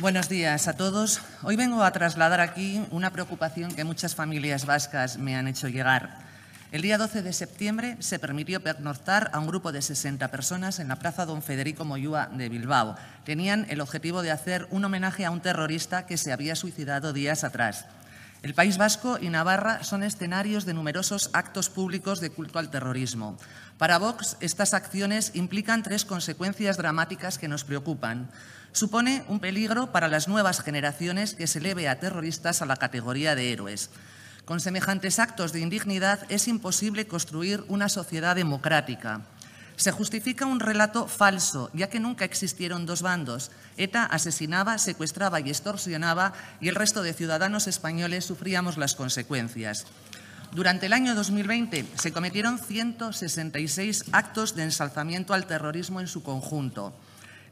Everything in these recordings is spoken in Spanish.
Buenos días a todos. Hoy vengo a trasladar aquí una preocupación que muchas familias vascas me han hecho llegar. El día 12 de septiembre se permitió pernoctar a un grupo de 60 personas en la Plaza Don Federico Moyúa de Bilbao. Tenían el objetivo de hacer un homenaje a un terrorista que se había suicidado días atrás. El País Vasco y Navarra son escenarios de numerosos actos públicos de culto al terrorismo. Para Vox, estas acciones implican tres consecuencias dramáticas que nos preocupan. Supone un peligro para las nuevas generaciones que se eleve a terroristas a la categoría de héroes. Con semejantes actos de indignidad es imposible construir una sociedad democrática. Se justifica un relato falso, ya que nunca existieron dos bandos. ETA asesinaba, secuestraba y extorsionaba y el resto de ciudadanos españoles sufríamos las consecuencias. Durante el año 2020 se cometieron 166 actos de ensalzamiento al terrorismo en su conjunto,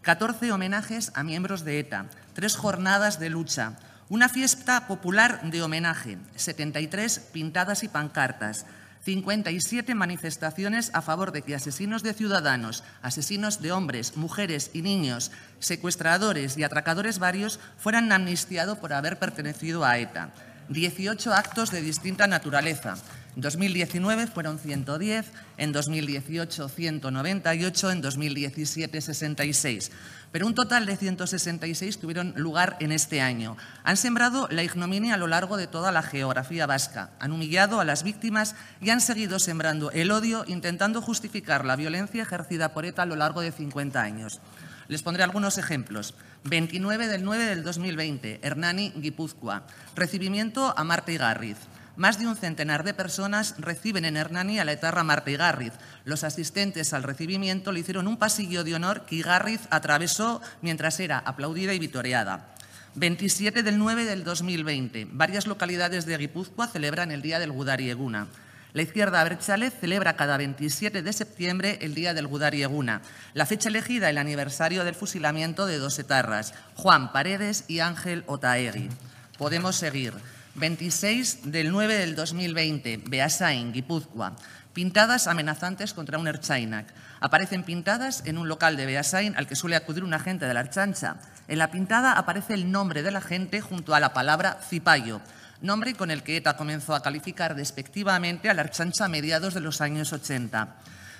14 homenajes a miembros de ETA, tres jornadas de lucha, una fiesta popular de homenaje, 73 pintadas y pancartas, 57 manifestaciones a favor de que asesinos de ciudadanos, asesinos de hombres, mujeres y niños, secuestradores y atracadores varios fueran amnistiados por haber pertenecido a ETA. 18 actos de distinta naturaleza, en 2019 fueron 110, en 2018 198, en 2017 66. Pero un total de 166 tuvieron lugar en este año. Han sembrado la ignominia a lo largo de toda la geografía vasca, han humillado a las víctimas y han seguido sembrando el odio intentando justificar la violencia ejercida por ETA a lo largo de 50 años. Les pondré algunos ejemplos. 29 del 9 del 2020, Hernani, Guipúzcoa. Recibimiento a Marta Igarriz. Más de un centenar de personas reciben en Hernani a la etarra Marta Igarriz. Los asistentes al recibimiento le hicieron un pasillo de honor que Igarriz atravesó mientras era aplaudida y vitoreada. 27 del 9 del 2020, varias localidades de Guipúzcoa celebran el Día del Gudarieguna. La izquierda abertzale celebra cada 27 de septiembre el Día del Eguna. la fecha elegida el aniversario del fusilamiento de dos etarras, Juan Paredes y Ángel Otaegui. Podemos seguir. 26 del 9 del 2020, Beasain, Guipúzcoa. Pintadas amenazantes contra un Erchainak. Aparecen pintadas en un local de Beasain al que suele acudir un agente de la archancha. En la pintada aparece el nombre de la gente junto a la palabra Cipayo, nombre con el que ETA comenzó a calificar despectivamente a la archancha a mediados de los años 80.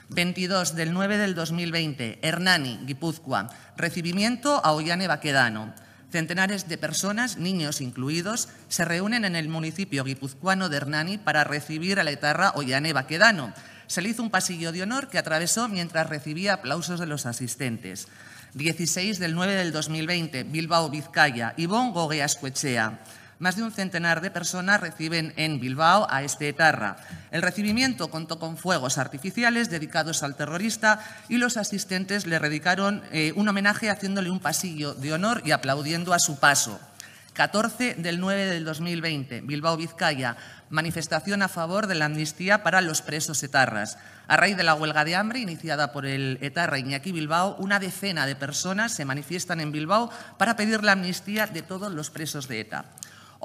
22 del 9 del 2020, Hernani, Guipúzcoa. Recibimiento a Ollane Baquedano. Centenares de personas, niños incluidos, se reúnen en el municipio guipuzcoano de Hernani para recibir a la etarra Ollane Quedano. Se le hizo un pasillo de honor que atravesó mientras recibía aplausos de los asistentes. 16 del 9 del 2020, Bilbao, Vizcaya, Ivonne Squechea. Más de un centenar de personas reciben en Bilbao a este etarra. El recibimiento contó con fuegos artificiales dedicados al terrorista y los asistentes le dedicaron eh, un homenaje haciéndole un pasillo de honor y aplaudiendo a su paso. 14 del 9 del 2020, Bilbao, Vizcaya, manifestación a favor de la amnistía para los presos etarras. A raíz de la huelga de hambre iniciada por el etarra Iñaki Bilbao, una decena de personas se manifiestan en Bilbao para pedir la amnistía de todos los presos de ETA.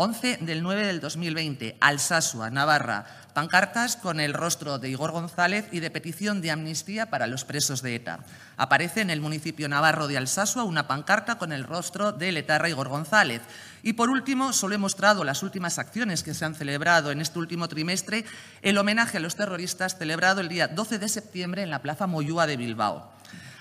11 del 9 del 2020, Alsasua, Navarra, pancartas con el rostro de Igor González y de petición de amnistía para los presos de ETA. Aparece en el municipio navarro de Alsasua una pancarta con el rostro de Letarra Igor González. Y por último, solo he mostrado las últimas acciones que se han celebrado en este último trimestre, el homenaje a los terroristas celebrado el día 12 de septiembre en la Plaza Moyúa de Bilbao.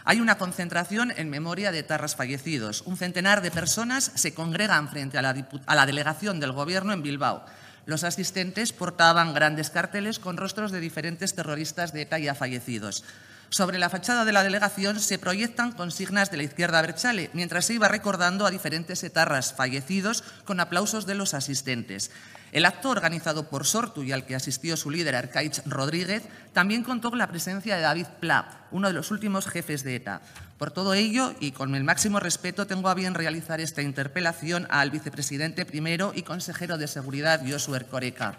Hay una concentración en memoria de tarras fallecidos. Un centenar de personas se congregan frente a la, delegación del Gobierno en Bilbao. Los asistentes portaban grandes carteles con rostros de diferentes terroristas de ETA ya fallecidos. Sobre la fachada de la delegación se proyectan consignas de la izquierda Berchale, mientras se iba recordando a diferentes etarras fallecidos con aplausos de los asistentes. El acto organizado por Sortu y al que asistió su líder Arcaich Rodríguez también contó con la presencia de David Pla, uno de los últimos jefes de ETA. Por todo ello, y con el máximo respeto, tengo a bien realizar esta interpelación al vicepresidente primero y consejero de Seguridad, Josué Coreca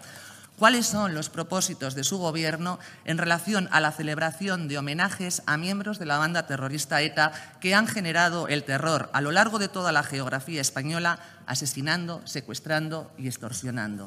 cuáles son los propósitos de su gobierno en relación a la celebración de homenajes a miembros de la banda terrorista ETA que han generado el terror a lo largo de toda la geografía española, asesinando, secuestrando y extorsionando.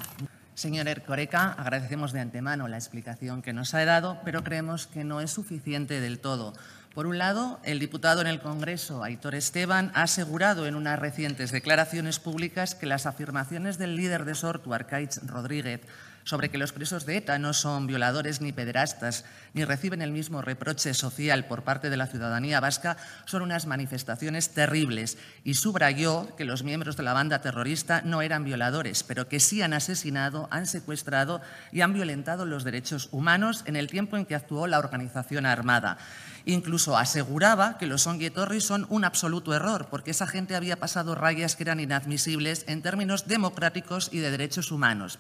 Señor Ercoreca, agradecemos de antemano la explicación que nos ha dado, pero creemos que no es suficiente del todo. Por un lado, el diputado en el Congreso, Aitor Esteban, ha asegurado en unas recientes declaraciones públicas que las afirmaciones del líder de Sortu, Arcaiz Rodríguez, sobre que los presos de ETA no son violadores ni pederastas, ni reciben el mismo reproche social por parte de la ciudadanía vasca, son unas manifestaciones terribles. Y subrayó que los miembros de la banda terrorista no eran violadores, pero que sí han asesinado, han secuestrado y han violentado los derechos humanos en el tiempo en que actuó la organización armada. Incluso aseguraba que los torres son un absoluto error, porque esa gente había pasado rayas que eran inadmisibles en términos democráticos y de derechos humanos.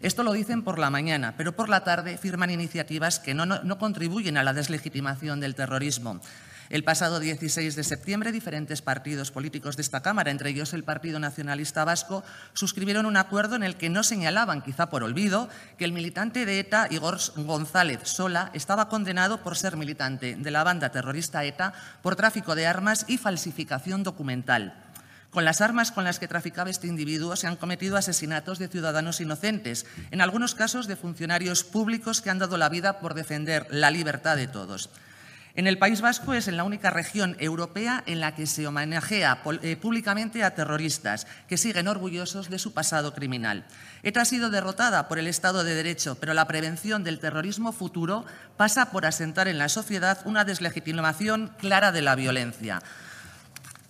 Esto lo dicen por la mañana, pero por la tarde firman iniciativas que no, contribuyen a la deslegitimación del terrorismo. El pasado 16 de septiembre, diferentes partidos políticos de esta Cámara, entre ellos el Partido Nacionalista Vasco, suscribieron un acuerdo en el que no señalaban, quizá por olvido, que el militante de ETA, Igor González Sola, estaba condenado por ser militante de la banda terrorista ETA por tráfico de armas y falsificación documental. Con las armas con las que traficaba este individuo se han cometido asesinatos de ciudadanos inocentes, en algunos casos de funcionarios públicos que han dado la vida por defender la libertad de todos. En el País Vasco es en la única región europea en la que se homenajea eh, públicamente a terroristas que siguen orgullosos de su pasado criminal. ETA ha sido derrotada por el Estado de Derecho, pero la prevención del terrorismo futuro pasa por asentar en la sociedad una deslegitimación clara de la violencia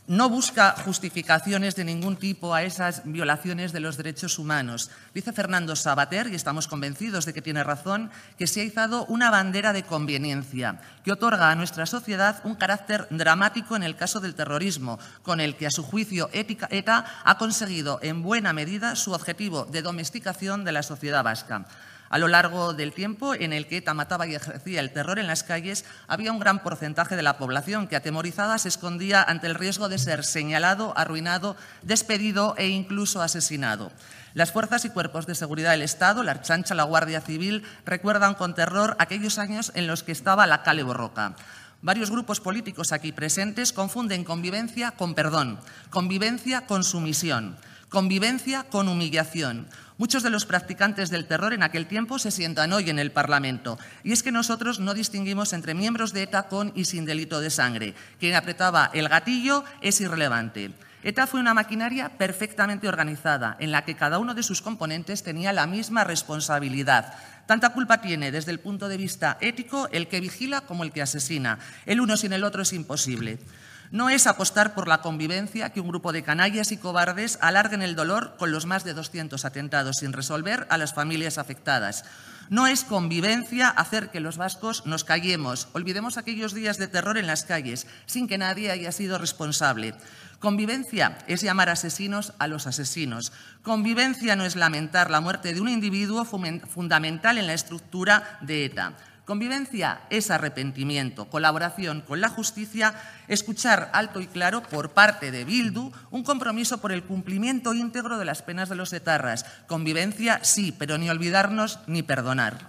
no busca justificaciones de ningún tipo a esas violaciones de los derechos humanos. Dice Fernando Sabater, y estamos convencidos de que tiene razón, que se ha izado una bandera de conveniencia, que otorga a nuestra sociedad un carácter dramático en el caso del terrorismo, con el que a su juicio ETA ha conseguido en buena medida su objetivo de domesticación de la sociedad vasca. A lo largo del tiempo en el que ETA mataba y ejercía el terror en las calles, había un gran porcentaje de la población que atemorizada se escondía ante el riesgo de ser señalado, arruinado, despedido e incluso asesinado. Las fuerzas y cuerpos de seguridad del Estado, la Archancha, la Guardia Civil, recuerdan con terror aquellos años en los que estaba la Cale Borroca. Varios grupos políticos aquí presentes confunden convivencia con perdón, convivencia con sumisión, convivencia con humillación, Muchos de los practicantes del terror en aquel tiempo se sientan hoy en el Parlamento. Y es que nosotros no distinguimos entre miembros de ETA con y sin delito de sangre. Quien apretaba el gatillo es irrelevante. ETA fue una maquinaria perfectamente organizada, en la que cada uno de sus componentes tenía la misma responsabilidad. Tanta culpa tiene desde el punto de vista ético el que vigila como el que asesina. El uno sin el otro es imposible. No es apostar por la convivencia que un grupo de canallas y cobardes alarguen el dolor con los más de 200 atentados sin resolver a las familias afectadas. No es convivencia hacer que los vascos nos callemos, olvidemos aquellos días de terror en las calles, sin que nadie haya sido responsable. Convivencia es llamar asesinos a los asesinos. Convivencia no es lamentar la muerte de un individuo fundamental en la estructura de ETA. Convivencia es arrepentimiento, colaboración con la justicia, escuchar alto y claro por parte de Bildu un compromiso por el cumplimiento íntegro de las penas de los etarras. Convivencia sí, pero ni olvidarnos ni perdonar.